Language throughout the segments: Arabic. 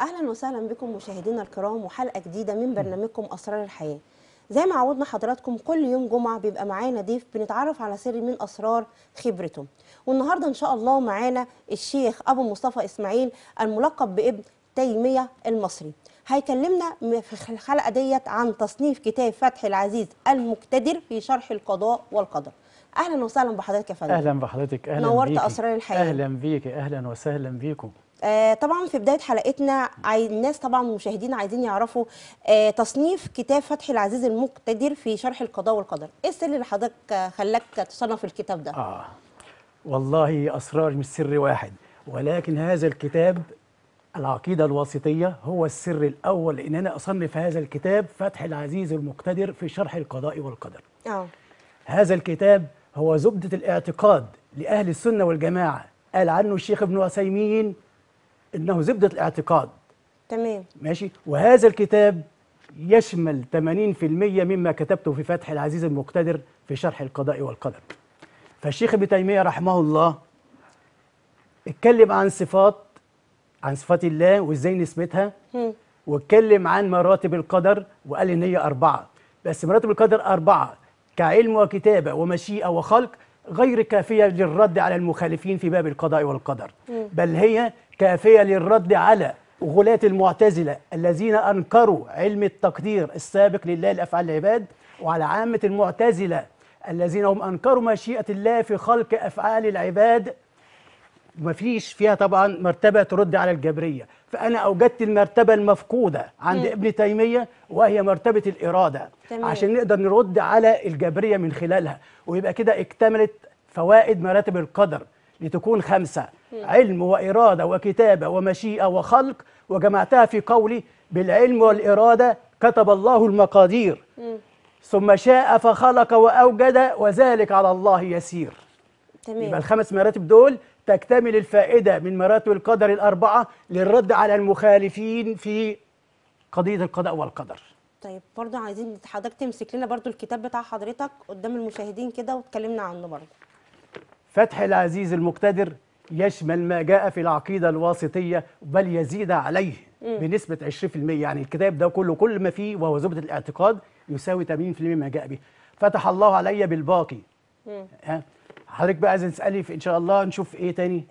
اهلا وسهلا بكم مشاهدينا الكرام وحلقه جديده من برنامجكم اسرار الحياه زي ما عودنا حضراتكم كل يوم جمعه بيبقى معانا ضيف بنتعرف على سر من اسرار خبرته والنهارده ان شاء الله معانا الشيخ ابو مصطفى اسماعيل الملقب بابن تيميه المصري هيكلمنا في الحلقه ديت عن تصنيف كتاب فتح العزيز المقتدر في شرح القضاء والقدر اهلا وسهلا بحضرتك يا فندم اهلا بحضرتك اهلا نورت بيكي. اسرار الحياه اهلا بيك اهلا وسهلا بيكم آه طبعا في بدايه حلقتنا الناس طبعا المشاهدين عايزين يعرفوا آه تصنيف كتاب فتح العزيز المقتدر في شرح القضاء والقدر ايه السر اللي حضرتك آه، خلاك تصنف الكتاب ده اه والله اسرار مش سر واحد ولكن هذا الكتاب العقيده الواسطيه هو السر الاول ان انا اصنف هذا الكتاب فتح العزيز المقتدر في شرح القضاء والقدر اه هذا الكتاب هو زبده الاعتقاد لاهل السنه والجماعه قال عنه الشيخ ابن عثيمين انه زبده الاعتقاد تمام ماشي وهذا الكتاب يشمل 80% مما كتبته في فتح العزيز المقتدر في شرح القضاء والقدر فالشيخ ابن تيميه رحمه الله اتكلم عن صفات عن صفات الله وازاي نثبتها واتكلم عن مراتب القدر وقال ان هي اربعه بس مراتب القدر اربعه كعلم وكتابه ومشيئه وخلق غير كافية للرد على المخالفين في باب القضاء والقدر بل هي كافية للرد على غلاة المعتزلة الذين أنكروا علم التقدير السابق لله لأفعال العباد وعلى عامة المعتزلة الذين هم أنكروا مشيئة الله في خلق أفعال العباد وما فيش فيها طبعا مرتبه ترد على الجبريه فانا اوجدت المرتبه المفقوده عند مم. ابن تيميه وهي مرتبه الاراده تمام. عشان نقدر نرد على الجبريه من خلالها ويبقى كده اكتملت فوائد مراتب القدر لتكون خمسه مم. علم واراده وكتابه ومشيئه وخلق وجمعتها في قولي بالعلم والاراده كتب الله المقادير مم. ثم شاء فخلق واوجد وذلك على الله يسير تمام. يبقى الخمس مراتب دول تكتمل الفائدة من مراتب القدر الأربعة للرد على المخالفين في قضية القضاء والقدر طيب برضه عايزين حضرتك تمسك لنا برضه الكتاب بتاع حضرتك قدام المشاهدين كده وتكلمنا عنه برضه فتح العزيز المقتدر يشمل ما جاء في العقيدة الواسطية بل يزيد عليه مم. بنسبة 20% يعني الكتاب ده كله كل ما فيه وهو زبدة الاعتقاد يساوي 80% ما جاء به فتح الله علي بالباقي مم. ها حضرتك بقى عايزه تسالي في ان شاء الله نشوف ايه تاني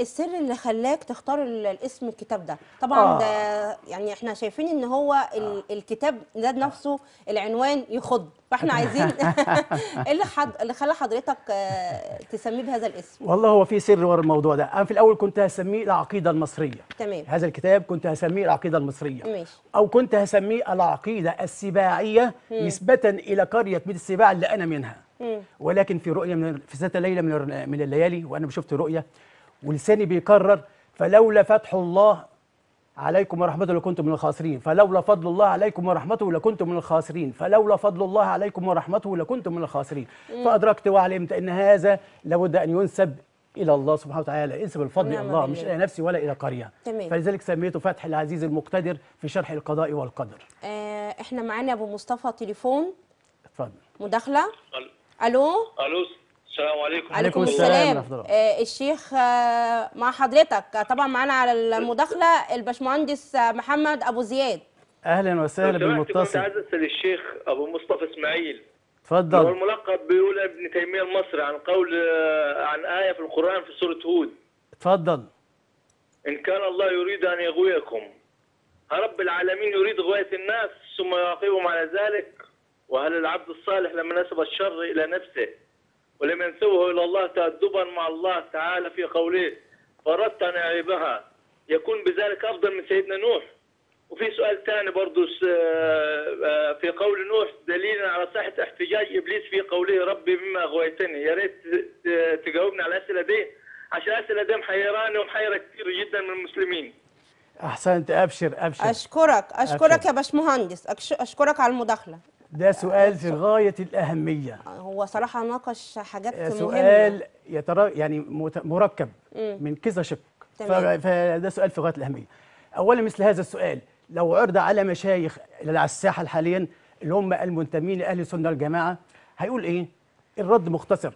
السر اللي خلاك تختار الاسم الكتاب ده طبعا آه. ده يعني احنا شايفين ان هو آه. الكتاب ده نفسه آه. العنوان يخض فاحنا عايزين ايه اللي حد... اللي خلى حضرتك آه، تسميه بهذا الاسم والله هو في سر ورا الموضوع ده انا في الاول كنت هسميه العقيده المصريه تمام هذا الكتاب كنت هسميه العقيده المصريه ماشي. او كنت هسميه العقيده السباعيه مم. نسبه الى قريه بيت السباع اللي انا منها ولكن في رؤيه من في ذات ليله من من الليالي وانا شفت رؤيه ولساني بيكرر فلولا فتح الله عليكم ورحمته لكنتم من الخاسرين فلولا فضل الله عليكم ورحمته لكنتم من الخاسرين فلولا فضل الله عليكم ورحمته لكنتم من الخاسرين فادركت وعلمت ان هذا لابد ان ينسب الى الله سبحانه وتعالى انسب الفضل الى نعم، الله مش الى نفسي ولا الى قريه تمام. فلذلك سميته فتح العزيز المقتدر في شرح القضاء والقدر آه، احنا معانا ابو مصطفى تليفون اتفضل مداخله الو الو السلام عليكم وعليكم السلام, السلام. آه الشيخ آه مع حضرتك طبعا معانا على المداخله الباشمهندس آه، محمد ابو زياد اهلا وسهلا بالمتصل عايز اسال الشيخ ابو مصطفى اسماعيل اتفضل هو الملقب بيقول ابن تيميه المصري عن قول آه، عن ايه في القران في سوره هود اتفضل ان كان الله يريد ان يغويكم رب العالمين يريد غوايه الناس ثم يعاقبهم على ذلك وهل العبد الصالح لما نسب الشر إلى نفسه ولم ينسبه إلى الله تأدبا مع الله تعالى في قوله فردت عن عيبها يكون بذلك أفضل من سيدنا نوح وفي سؤال ثاني برضو آه، آه، في قول نوح دليلا على صحة احتجاج إبليس في قوله ربي مما أغويتني يا ريت تجاوبنا على الأسئلة دي عشان الأسئلة دي محيراني ومحيرة كثير جدا من المسلمين أحسنت أبشر أبشر أشكرك أشكرك أبشر. يا باشمهندس أشكرك على المداخلة ده سؤال في غاية الأهمية هو صراحة ناقش حاجات آه، مهمة سؤال يترا يعني مركب من كذا شق فده سؤال في غاية الأهمية أولا مثل هذا السؤال لو عرض على مشايخ على الساحة حاليا اللي هم المنتمين لأهل السنة والجماعة هيقول إيه؟ الرد مختصر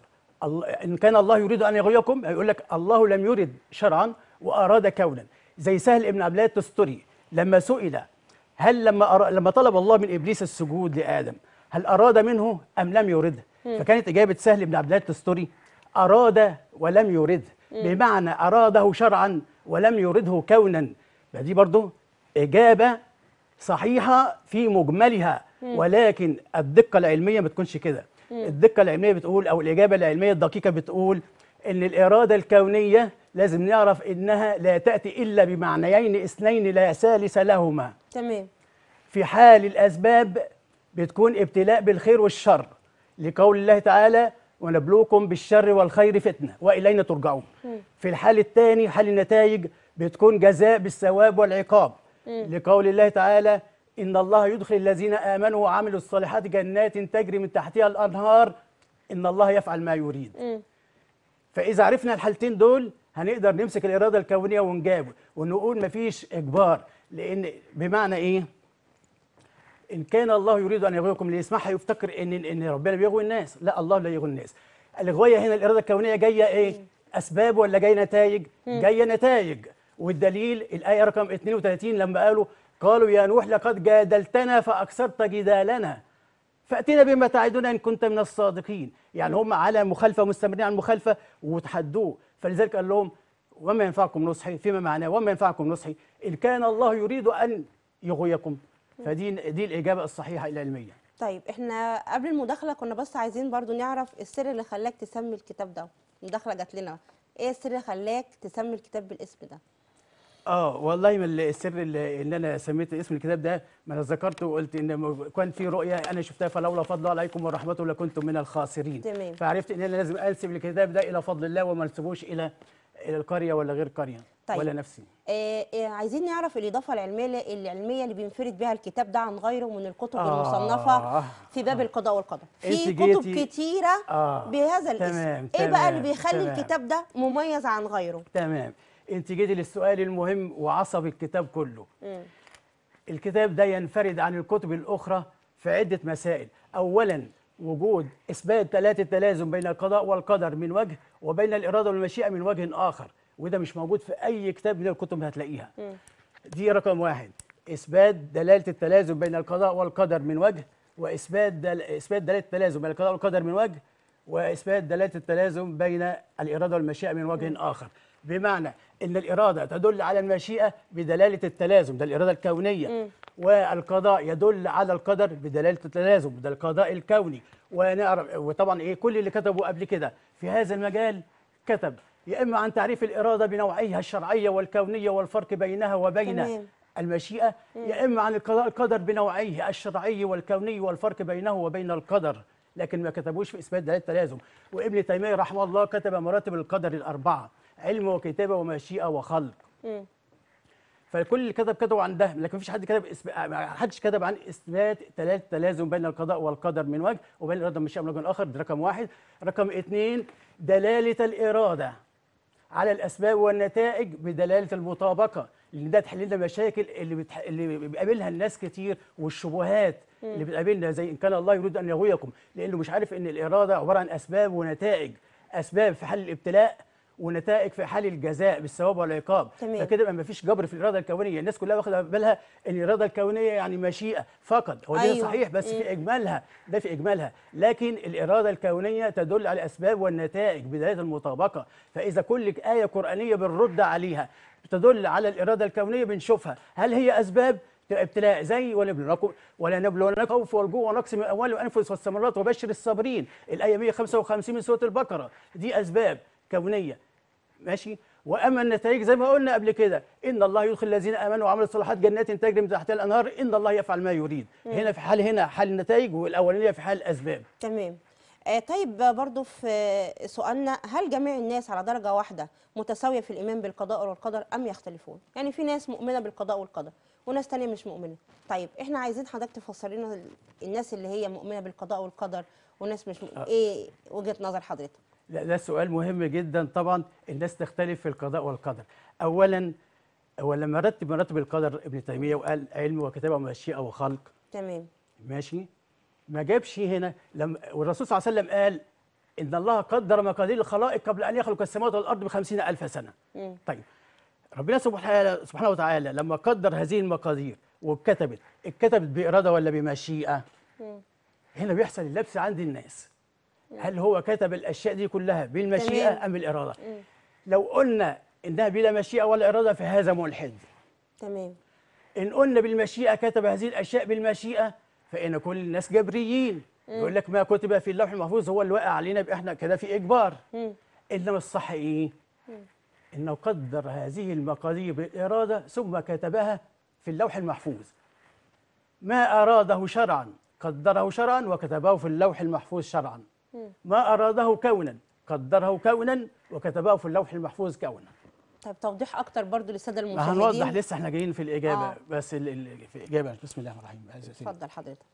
إن كان الله يريد أن يغويكم هيقول لك الله لم يرد شرعا وأراد كونا زي سهل ابن عبد الله التستري لما سئل هل لما لما طلب الله من ابليس السجود لادم هل اراد منه ام لم يرده فكانت اجابه سهل بن عبد الله التستوري اراد ولم يرده بمعنى اراده شرعا ولم يرده كونا دي برضه اجابه صحيحه في مجملها ولكن الدقه العلميه ما تكونش كده الدقه العلميه بتقول او الاجابه العلميه الدقيقه بتقول ان الاراده الكونيه لازم نعرف انها لا تاتي الا بمعنيين اثنين لا ثالث لهما تمام في حال الاسباب بتكون ابتلاء بالخير والشر لقول الله تعالى ونبلوكم بالشر والخير فتنه والينا ترجعون م. في الحال الثاني حال النتائج بتكون جزاء بالثواب والعقاب م. لقول الله تعالى ان الله يدخل الذين امنوا وعملوا الصالحات جنات تجري من تحتها الانهار ان الله يفعل ما يريد م. فاذا عرفنا الحالتين دول هنقدر نمسك الاراده الكونيه ونجاوب ونقول مفيش اجبار لان بمعنى ايه؟ ان كان الله يريد ان يغويكم ليسمح يفتكر ان ان ربنا بيغوي الناس، لا الله لا يغوي الناس. الغويه هنا الاراده الكونيه جايه ايه؟ اسباب ولا جاية نتائج؟ جايه نتائج والدليل الايه رقم 32 لما قالوا قالوا يا نوح لقد جادلتنا فاكثرت جدالنا فاتنا بما تعدنا ان كنت من الصادقين، يعني هم على مخالفه مستمرين على المخالفه وتحدوه. فلذلك قال لهم وما ينفعكم نصحي فيما معناه وما ينفعكم نصحي إن كان الله يريد أن يغويكم فدي دي الإجابة الصحيحة العلمية طيب احنا قبل المداخلة كنا بس عايزين برضو نعرف السر اللي خلاك تسمي الكتاب ده المداخلة جات لنا ايه السر اللي خلاك تسمي الكتاب بالاسم ده اه والله من السر اللي ان انا سميت اسم الكتاب ده ما انا ذكرته وقلت ان كان في رؤيه انا شفتها فلولا فضل الله عليكم ورحمته لكنتم من الخاسرين تمام. فعرفت ان انا لازم انسب الكتاب ده الى فضل الله وما انسبوش الى الى القريه ولا غير قريه طيب. ولا نفسي آه, آه، عايزين نعرف الاضافه العلميه العلميه اللي بينفرد بها الكتاب ده عن غيره من الكتب آه المصنفه في باب آه القضاء والقدر في كتب كتيره آه بهذا الاسم تمام ايه تمام بقى اللي بيخلي تمام الكتاب ده مميز عن غيره تمام انت جيتي للسؤال المهم وعصب الكتاب كله م. الكتاب ده ينفرد عن الكتب الأخرى في عدة مسائل أولا وجود إثبات ثلاثة تلازم بين القضاء والقدر من وجه وبين الإرادة والمشيئة من وجه آخر وده مش موجود في أي كتاب من الكتب هتلاقيها م. دي رقم واحد إثبات دلالة التلازم بين القضاء والقدر من وجه وإثبات دل... إثبات دلالة التلازم بين القضاء والقدر من وجه وإثبات دلالة التلازم بين الإرادة والمشيئة من وجه م. آخر بمعنى ان الاراده تدل على المشيئه بدلاله التلازم ده الاراده الكونيه م. والقضاء يدل على القدر بدلاله التلازم ده القضاء الكوني ونعرف وطبعا ايه كل اللي كتبوا قبل كده في هذا المجال كتب يا اما عن تعريف الاراده بنوعيها الشرعيه والكونيه والفرق بينها وبين تمام. المشيئه يا اما عن القضاء القدر بنوعيه الشرعي والكوني والفرق بينه وبين القدر لكن ما كتبوش في اثبات دلاله التلازم وابن تيميه رحمه الله كتب مراتب القدر الاربعه علم وكتابه ومشيئه وخلق فكل اللي كتب كتبوا عن ده لكن مفيش حد كتب اسب... حدش كتب عن اثبات ثلاث تلازم بين القضاء والقدر من وجه وبين الاراده من شيء من وجه اخر ده رقم واحد رقم اثنين دلاله الاراده على الاسباب والنتائج بدلاله المطابقه لان ده تحل لنا المشاكل اللي بتح... اللي بيقابلها الناس كتير والشبهات اللي بتقابلنا زي ان كان الله يريد ان يغويكم لانه مش عارف ان الاراده عباره عن اسباب ونتائج اسباب في حال الابتلاء ونتائج في حال الجزاء بالثواب والعقاب فكده يبقى مفيش جبر في الاراده الكونيه الناس كلها واخده بالها ان الاراده الكونيه يعني مشيئه فقط هو ده أيوة. صحيح بس إيه. في اجمالها ده في اجمالها لكن الاراده الكونيه تدل على الاسباب والنتائج بدايه المطابقه فاذا كل ايه قرانيه بنرد عليها تدل على الاراده الكونيه بنشوفها هل هي اسباب تبقى ابتلاء زي ولا ولنبلونكم في والجوع ونقص من الاموال والانفس والثمرات وبشر الصابرين الايه 155 من سوره البقره دي اسباب كونيه ماشي واما النتائج زي ما قلنا قبل كده ان الله يدخل الذين امنوا وعملوا الصالحات جنات تجري من تحتها الانهار ان الله يفعل ما يريد مم. هنا في حال هنا حال النتائج والاولانيه في حال الاسباب تمام آه طيب برضو في سؤالنا هل جميع الناس على درجة واحدة متساوية في الإيمان بالقضاء والقدر أم يختلفون؟ يعني في ناس مؤمنة بالقضاء والقدر وناس تانية مش مؤمنة طيب احنا عايزين حضرتك تفسر لنا الناس اللي هي مؤمنة بالقضاء والقدر وناس مش مؤمنة. ايه وجهة نظر حضرتك لا ده سؤال مهم جدا طبعا الناس تختلف في القضاء والقدر اولا هو لما رتب مراتب القدر ابن تيميه وقال علم وكتابه ومشيئه وخلق تمام ماشي ما جابش هنا لما والرسول صلى الله عليه وسلم قال ان الله قدر مقادير الخلائق قبل ان يخلق السماوات والارض ب ألف سنه مم. طيب ربنا سبحانه وتعالى لما قدر هذه المقادير وكتبت اتكتبت باراده ولا بمشيئه هنا بيحصل اللبس عند الناس هل هو كتب الاشياء دي كلها بالمشيئه ام بالاراده لو قلنا انها بلا مشيئه ولا اراده فهذا ملحد تمام ان قلنا بالمشيئه كتب هذه الاشياء بالمشيئه فان كل الناس جبريين يقول لك ما كتب في اللوح المحفوظ هو اللي وقع علينا احنا كده في اجبار انما الصح ايه أنه قدر هذه المقادير بالإرادة ثم كتبها في اللوح المحفوظ ما أراده شرعا قدره شرعا وكتبه في اللوح المحفوظ شرعا ما أراده كونا قدره كونا وكتبه في اللوح المحفوظ كونا طب توضيح اكتر برضو للساده المشاهدين هنوضح لسه احنا جايين في الاجابه آه. بس ال في الاجابه بسم الله الرحمن الرحيم اتفضل حضرتك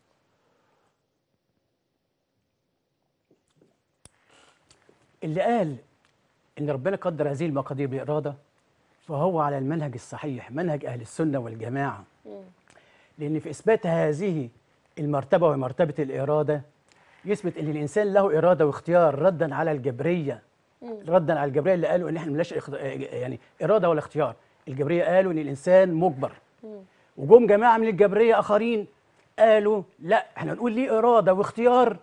اللي قال إن ربنا قدر هذه المقادير بإرادة فهو على المنهج الصحيح منهج أهل السنة والجماعة لأن في إثبات هذه المرتبة ومرتبة الإرادة يثبت إن الإنسان له إرادة واختيار ردا على الجبرية ردا على الجبرية اللي قالوا إن إحنا ملاش يعني إرادة ولا اختيار الجبرية قالوا إن الإنسان مجبر وجم جماعة من الجبرية آخرين قالوا لا إحنا نقول ليه إرادة واختيار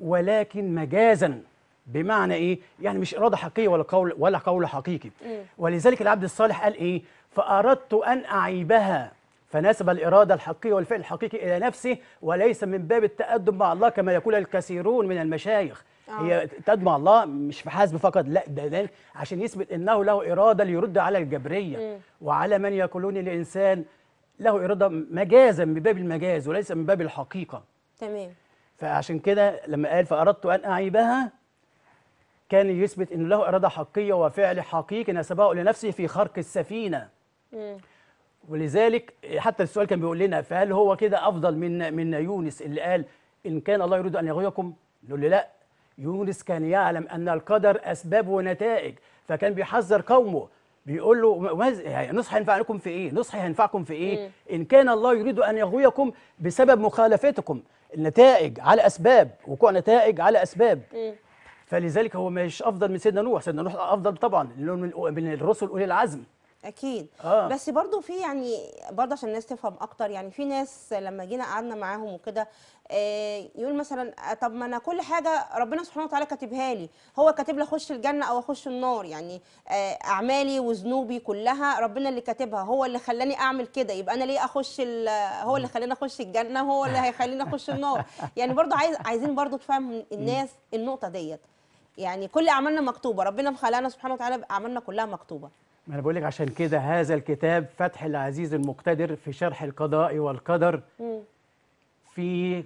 ولكن مجازا بمعنى ايه يعني مش اراده حقيقيه ولا قول ولا قول حقيقي ولذلك العبد الصالح قال ايه فاردت ان اعيبها فنسب الاراده الحقيقيه والفعل الحقيقي الى نفسه وليس من باب التادب مع الله كما يقول الكثيرون من المشايخ آه. هي تأدب مع الله مش في فقط لا ده, ده عشان يثبت انه له اراده ليرد على الجبريه م. وعلى من يقولون الانسان له اراده مجازا من باب المجاز وليس من باب الحقيقه تمام فعشان كده لما قال فاردت ان اعيبها كان يثبت أنه له إرادة حقيقية وفعل حقيقي نسبه لنفسه في خرق السفينة ولذلك حتى السؤال كان بيقول لنا فهل هو كده أفضل من من يونس اللي قال إن كان الله يريد أن يغويكم نقول له لا يونس كان يعلم أن القدر أسباب ونتائج فكان بيحذر قومه بيقول له يعني نصح ينفعكم لكم في ايه نصح ينفعكم في ايه مم. ان كان الله يريد ان يغويكم بسبب مخالفتكم النتائج على اسباب وقوع نتائج على اسباب مم. فلذلك هو مش افضل من سيدنا نوح سيدنا نوح افضل طبعا لانه من الرسل اولي العزم اكيد آه. بس برضو في يعني برضو عشان الناس تفهم اكتر يعني في ناس لما جينا قعدنا معاهم وكده آه، يقول مثلا طب ما انا كل حاجه ربنا سبحانه وتعالى كاتبها لي هو كاتب لي اخش الجنه او اخش النار يعني آه، اعمالي وذنوبي كلها ربنا اللي كاتبها هو اللي خلاني اعمل كده يبقى انا ليه اخش هو اللي خلاني اخش الجنه هو اللي هيخليني اخش النار يعني برضو عايز عايزين برضو تفهم الناس النقطه ديت يعني كل اعمالنا مكتوبه ربنا مخلقنا سبحانه وتعالى اعمالنا كلها مكتوبه ما انا بقول لك عشان كده هذا الكتاب فتح العزيز المقتدر في شرح القضاء والقدر م. في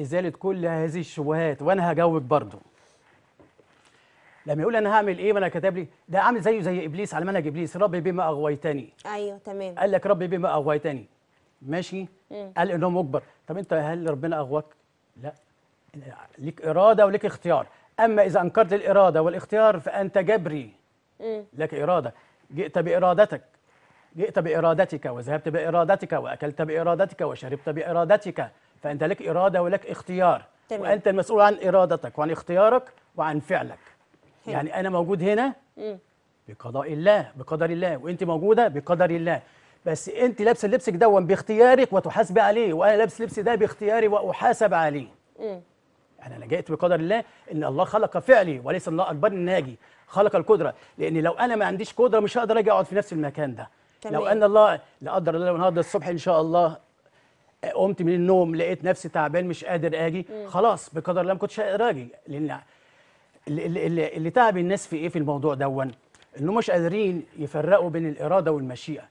ازاله كل هذه الشبهات وانا هجاوبك برضه لما يقول انا هعمل ايه ما انا كاتب لي ده عامل زيه زي ابليس على منهج ابليس ربي بما اغويتني ايوه تمام قال لك ربي بما اغويتني ماشي مم. قال انه مجبر طب انت هل ربنا اغواك لا ليك اراده وليك اختيار أما إذا أنكرت الإرادة والاختيار فأنت جبري لك إرادة جئت بإرادتك جئت بإرادتك وذهبت بإرادتك وأكلت بإرادتك وشربت بإرادتك فأنت لك إرادة ولك اختيار تمام. وأنت المسؤول عن إرادتك وعن اختيارك وعن فعلك هم. يعني أنا موجود هنا م. بقضاء الله بقدر الله وأنت موجودة بقدر الله بس أنت لابسة لبسك دون باختيارك وتحاسبي عليه وأنا لابس لبسي ده باختياري وأحاسب عليه م. انا لجأت بقدر الله ان الله خلق فعلي وليس الله اكبر الناجي اجي خلق القدره لان لو انا ما عنديش قدره مش هقدر اجي اقعد في نفس المكان ده تمام. لو ان الله لا قدر الله النهارده الصبح ان شاء الله قمت من النوم لقيت نفسي تعبان مش قادر اجي مم. خلاص بقدر الله ما كنتش هقدر اجي لان اللي, اللي, اللي تعب الناس في ايه في الموضوع دون انهم مش قادرين يفرقوا بين الاراده والمشيئه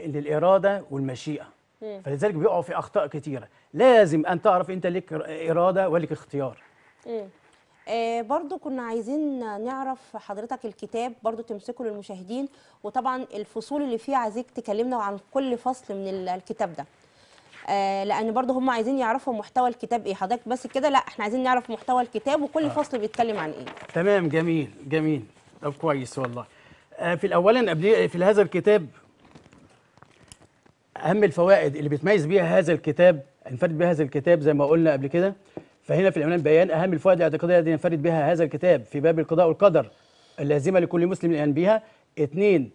ان الاراده والمشيئه فلذلك بيقعوا في اخطاء كثيره لازم ان تعرف انت لك اراده ولك اختيار آه برضو كنا عايزين نعرف حضرتك الكتاب برضو تمسكه للمشاهدين وطبعا الفصول اللي فيه عايزك تكلمنا عن كل فصل من الكتاب ده آه لان برضو هم عايزين يعرفوا محتوى الكتاب ايه حضرتك بس كده لا احنا عايزين نعرف محتوى الكتاب وكل آه. فصل بيتكلم عن ايه تمام جميل جميل طب كويس والله آه في الاولا قبل في هذا الكتاب اهم الفوائد اللي بيتميز بيها هذا الكتاب انفرد بها هذا الكتاب زي ما قلنا قبل كده فهنا في العنوان بيان اهم الفوائد الاعتقاديه التي ينفرد بها هذا الكتاب في باب القضاء والقدر اللازمه لكل مسلم الايمان بها اثنين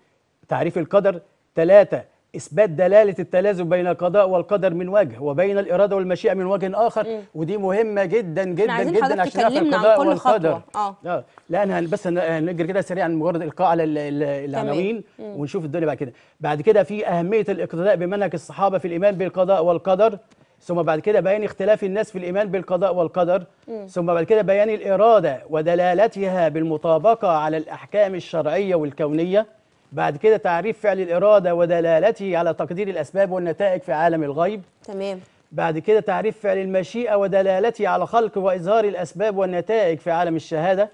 تعريف القدر ثلاثه اثبات دلاله التلازم بين القضاء والقدر من وجه وبين الاراده والمشيئه من وجه اخر مم. ودي مهمه جدا جدا جدا عشان نعرف القضاء عن كل والقدر آه. اه لا, انا بس هنجري كده سريعا مجرد القاء على العناوين ونشوف الدنيا بعد كده بعد كده في اهميه الاقتداء بمنهج الصحابه في الايمان بالقضاء والقدر ثم بعد كده بيان اختلاف الناس في الإيمان بالقضاء والقدر مم. ثم بعد كده بيان الإرادة ودلالتها بالمطابقة على الأحكام الشرعية والكونية بعد كده تعريف فعل الإرادة ودلالته على تقدير الأسباب والنتائج في عالم الغيب تمام بعد كده تعريف فعل المشيئة ودلالته على خلق وإظهار الأسباب والنتائج في عالم الشهادة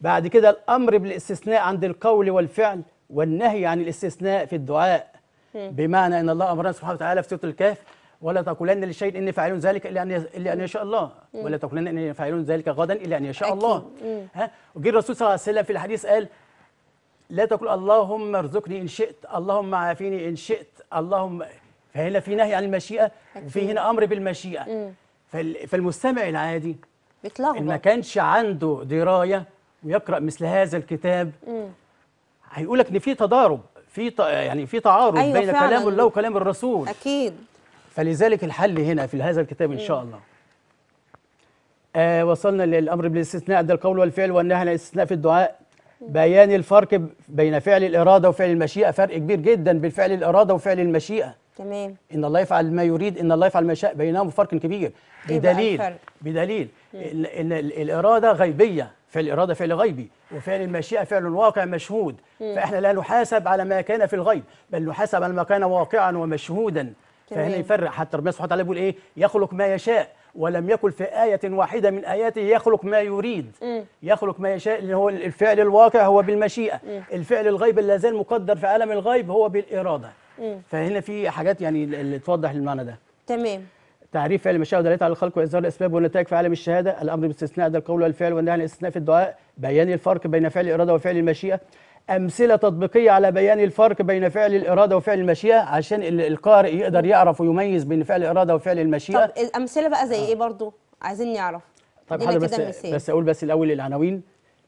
بعد كده الأمر بالاستثناء عند القول والفعل والنهي عن الاستثناء في الدعاء م. بمعنى أن الله أمرنا سبحانه وتعالى في سورة الكهف ولا تقولن لشيء إني فاعل ذلك إلا أن إلا أن يشاء الله ولا تقولن إني فاعل ذلك غدا إلا أن يشاء أكيد. الله ها وجه الرسول صلى الله عليه وسلم في الحديث قال لا تقول اللهم ارزقني إن شئت اللهم عافيني إن شئت اللهم فهنا في نهي عن المشيئة وفي هنا أمر بالمشيئة فالمستمع العادي بيتلخبط ما كانش عنده دراية ويقرأ مثل هذا الكتاب هيقول لك إن في تضارب في يعني في تعارض أيوة بين فعلاً. كلام الله وكلام الرسول أكيد فلذلك الحل هنا في هذا الكتاب إن شاء الله آه وصلنا للأمر بالاستثناء ده القول والفعل والنهي عن الاستثناء في الدعاء بيان الفرق بين فعل الإرادة وفعل المشيئة فرق كبير جدا بين فعل الإرادة وفعل المشيئة تمام إن الله يفعل ما يريد إن الله يفعل ما شاء بينهم فرق كبير بدليل بدليل إن, الإرادة غيبية فعل الإرادة فعل غيبي وفعل المشيئة فعل واقع مشهود فإحنا لا نحاسب على ما كان في الغيب بل نحاسب على ما كان واقعا ومشهودا فهنا يفرق حتى ربنا سبحانه وتعالى بيقول إيه يخلق ما يشاء ولم يكن في آية واحدة من آياته يخلق ما يريد م. يخلق ما يشاء اللي هو الفعل الواقع هو بالمشيئة م. الفعل الغيب اللي زال مقدر في عالم الغيب هو بالإرادة م. فهنا في حاجات يعني اللي توضح المعنى ده تمام تعريف فعل المشيئة ودلالة على الخلق وإظهار الأسباب والنتائج في عالم الشهادة الأمر باستثناء ده القول والفعل والنهي عن الاستثناء في الدعاء بيان الفرق بين فعل الإرادة وفعل المشيئة امثله تطبيقيه على بيان الفرق بين فعل الاراده وفعل المشيئه عشان القارئ يقدر يعرف ويميز بين فعل الاراده وفعل المشيئه طب امثله بقى زي آه. ايه برضو عايزين نعرف طب حاضر بس مثال. بس اقول بس الاول العناوين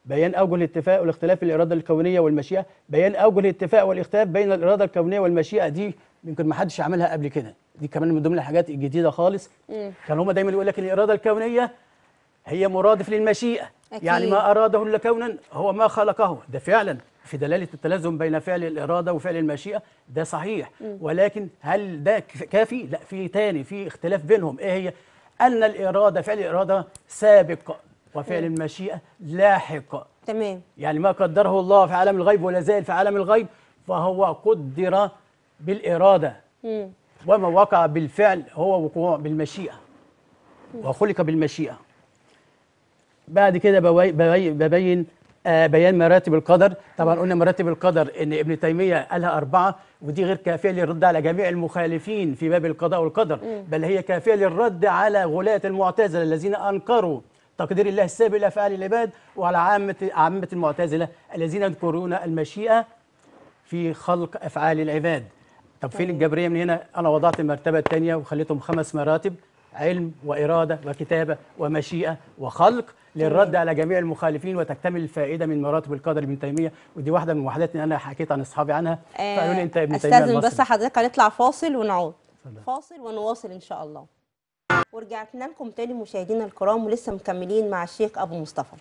بيان اوجه الاتفاق والاختلاف الاراده الكونيه والمشيئه بيان اوجه الاتفاق والاختلاف بين الاراده الكونيه والمشيئه دي يمكن ما حدش عملها قبل كده دي كمان من ضمن الحاجات الجديده خالص مم. كان هما دايما يقول لك الاراده الكونيه هي مرادف للمشيئه أكيد. يعني ما اراده الا كونا هو ما خلقه ده فعلا في دلالة التلازم بين فعل الإرادة وفعل المشيئة ده صحيح ولكن هل ده كافي؟ لا في تاني في اختلاف بينهم إيه هي؟ أن الإرادة فعل الإرادة سابق وفعل المشيئة لاحق تمام يعني ما قدره الله في عالم الغيب ولا زال في عالم الغيب فهو قدر بالإرادة مم. وما وقع بالفعل هو وقوع بالمشيئة وخلق بالمشيئة بعد كده ببين آه، بيان مراتب القدر طبعا قلنا مراتب القدر ان ابن تيميه قالها اربعه ودي غير كافيه للرد على جميع المخالفين في باب القضاء والقدر بل هي كافيه للرد على غلاة المعتزله الذين انكروا تقدير الله السابق لافعال العباد وعلى عامه عامه المعتزله الذين يذكرون المشيئه في خلق افعال العباد طب فين الجبريه من هنا انا وضعت المرتبه الثانيه وخليتهم خمس مراتب علم وإرادة وكتابة ومشيئة وخلق للرد على جميع المخالفين وتكتمل الفائده من مراتب القدر ابن تيميه ودي واحده من المحاضرات اللي انا حكيت عن اصحابي عنها آه، فقالوا لي انت ابن تيميه استاذن بس حضرتك هنطلع فاصل ونعود فاصل ونواصل ان شاء الله ورجعتنا لكم تاني مشاهدينا الكرام ولسه مكملين مع الشيخ ابو مصطفى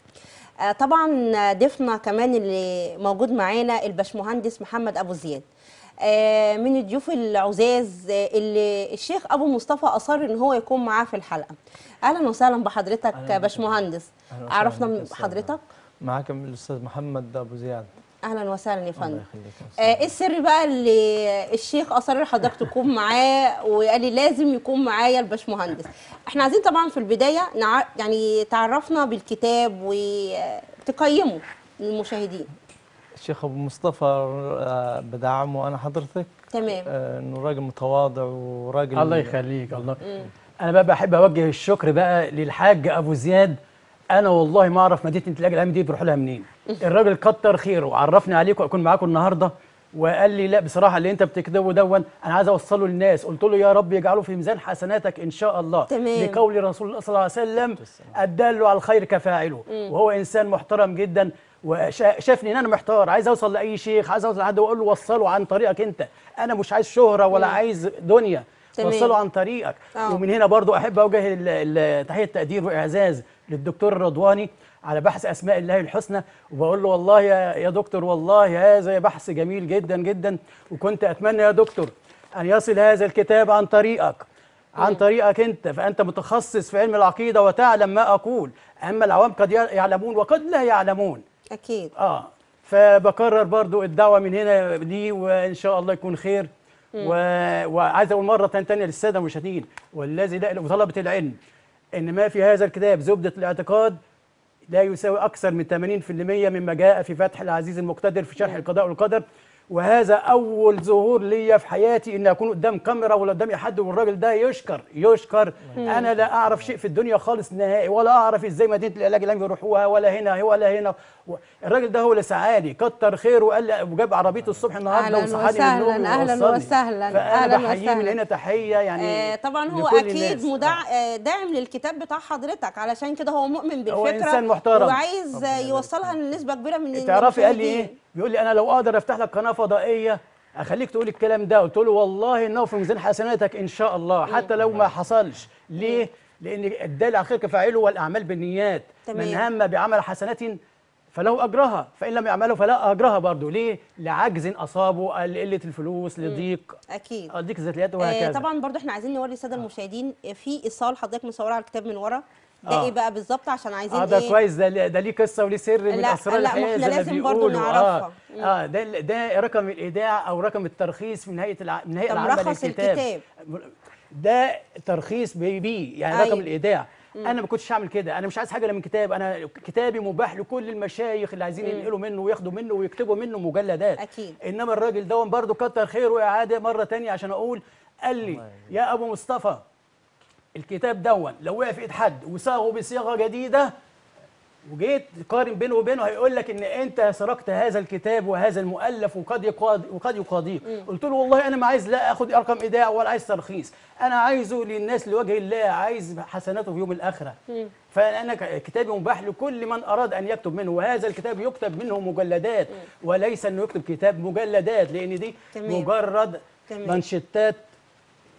آه، طبعا ضيفنا كمان اللي موجود معانا الباشمهندس محمد ابو زياد آه، من الضيوف العزاز آه، اللي الشيخ ابو مصطفى اصر ان هو يكون معاه في الحلقه اهلا وسهلا بحضرتك باشمهندس عرفنا حضرتك معاكم الاستاذ محمد ابو زياد اهلا وسهلا يا فندم آه، ايه السر بقى اللي الشيخ اصر حضرتك تكون معاه وقال لي لازم يكون معايا الباشمهندس احنا عايزين طبعا في البدايه نع... يعني تعرفنا بالكتاب وتقيمه للمشاهدين الشيخ ابو مصطفى آه، بدعمه انا حضرتك تمام آه، انه راجل متواضع وراجل الله يخليك الله انا بقى بحب اوجه الشكر بقى للحاج ابو زياد انا والله ما اعرف مدينه العلاج العام دي بتروح لها منين الراجل كتر خيره وعرفني عليك واكون معاكم النهارده وقال لي لا بصراحه اللي انت بتكتبه دون انا عايز اوصله للناس قلت له يا رب يجعله في ميزان حسناتك ان شاء الله تمام. لقول رسول الله صلى الله عليه وسلم الدال على الخير كفاعله وهو انسان محترم جدا وشافني ان انا محتار عايز اوصل لاي شيخ عايز اوصل لحد واقول له وصله عن طريقك انت انا مش عايز شهره ولا مم. عايز دنيا تمام. وصله عن طريقك أوه. ومن هنا برضو احب اوجه تحيه التقدير واعزاز للدكتور رضواني على بحث اسماء الله الحسنى وبقول له والله يا, يا دكتور والله هذا بحث جميل جدا جدا وكنت اتمنى يا دكتور ان يصل هذا الكتاب عن طريقك عن طريقك انت فانت متخصص في علم العقيده وتعلم ما اقول اما العوام قد يعلمون وقد لا يعلمون اكيد اه فبكرر برضو الدعوه من هنا دي وان شاء الله يكون خير و... وعايز اقول مره ثانيه للساده المشاهدين والذي لا وطلبه العلم ان ما في هذا الكتاب زبده الاعتقاد لا يساوي اكثر من 80% مما جاء في فتح العزيز المقتدر في شرح القضاء والقدر وهذا اول ظهور ليا في حياتي اني اكون قدام كاميرا ولا قدام حد والراجل ده يشكر يشكر مم. انا لا اعرف شيء في الدنيا خالص نهائي ولا اعرف ازاي مدينه العلاج اللي بيروحوها ولا هنا ولا هنا الراجل ده هو اللي سعالي كتر خيره وقال لي وجاب عربيته الصبح النهارده وصحاني من النوم اهلا وسهلا فانا بحييه من هنا تحيه يعني آه طبعا هو اكيد مدع... آه. آه، داعم للكتاب بتاع حضرتك علشان كده هو مؤمن بالفكره هو انسان محترم وعايز يوصلها لنسبه كبيره من تعرفي قال لي ايه بيقول لي انا لو اقدر افتح لك قناه فضائيه اخليك تقول الكلام ده قلت له والله انه في ميزان حسناتك ان شاء الله إيه؟ حتى لو ما حصلش ليه إيه؟ لان الدال على خير كفاعله والاعمال بالنيات تمام. من هم بعمل حسنات فله اجرها فان لم يعمله فلا اجرها برضه ليه لعجز اصابه لقله الفلوس لضيق اكيد ضيق الذاتيات وهكذا آه طبعا برضه احنا عايزين نوري الساده آه. المشاهدين في ايصال حضرتك مصوره على الكتاب من ورا ده إيه آه. ايه بقى بالظبط عشان عايزين اه ده إيه؟ كويس ده ده ليه قصه وليه سر من اسرار الحياه لازم برضه آه. نعرفها اه اه ده ده رقم الايداع او رقم الترخيص من هيئه الع... من هيئه العمل للكتاب الكتاب. ده ترخيص بي بي يعني أيوه. رقم طيب. الايداع انا ما كنتش هعمل كده انا مش عايز حاجه من كتاب انا كتابي مباح لكل المشايخ اللي عايزين ينقلوا منه وياخدوا منه ويكتبوا منه مجلدات اكيد انما الراجل ده برضه كتر خيره يا عادي مره ثانيه عشان اقول قال لي يا ابو مصطفى الكتاب دون لو وقع في ايد حد وصاغه بصيغه جديده وجيت تقارن بينه وبينه هيقول لك ان انت سرقت هذا الكتاب وهذا المؤلف وقد يقاضي وقد يقاضيك قلت له والله انا ما عايز لا اخد ارقام ايداع ولا عايز ترخيص انا عايزه للناس لوجه الله عايز حسناته في يوم الاخره فانا كتابي مباح لكل من اراد ان يكتب منه وهذا الكتاب يكتب منه مجلدات وليس انه يكتب كتاب مجلدات لان دي تمام. مجرد منشطات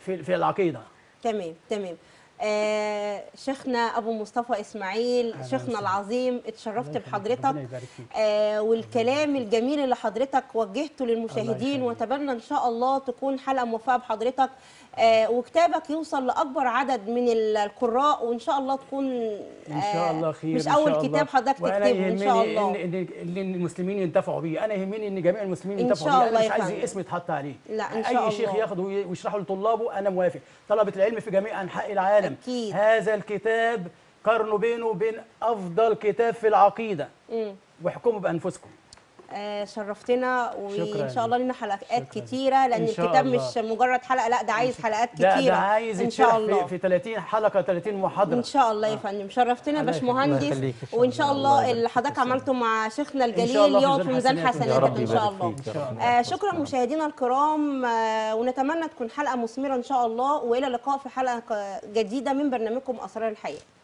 في في العقيده تمام تمام آه شيخنا ابو مصطفى اسماعيل شيخنا العظيم اتشرفت بحضرتك آه والكلام الجميل اللي حضرتك وجهته للمشاهدين واتمنى ان شاء الله تكون حلقه موفقه بحضرتك آه، وكتابك يوصل لاكبر عدد من القراء وان شاء الله تكون ان شاء آه، الله خير مش اول كتاب حضرتك تكتبه ان شاء الله وأنا إن, إن, ان المسلمين ينتفعوا بيه انا يهمني ان جميع المسلمين ينتفعوا بيه انا مش عايز اسم يتحط عليه لا ان شاء اي الله. شيخ ياخده ويشرحه لطلابه انا موافق طلبه العلم في جميع انحاء العالم أكيد. هذا الكتاب قارنوا بينه وبين افضل كتاب في العقيده م. واحكموا بانفسكم آه، شرفتنا وان شاء الله لنا حلقات شكرا. كتيره لان الكتاب الله. مش مجرد حلقه لا ده عايز حلقات كتيره ده, ده عايز ان شاء الله في 30 حلقه 30 محاضره ان شاء الله يا آه. فندم شرفتنا باشمهندس وان شاء الله اللي حضرتك عملته مع شيخنا الجليل يقعد في ميزان حسناتك ان شاء الله آه، شكرا مشاهدينا الكرام ونتمنى تكون حلقه مثمره ان شاء الله والى اللقاء في حلقه جديده من برنامجكم اسرار الحياه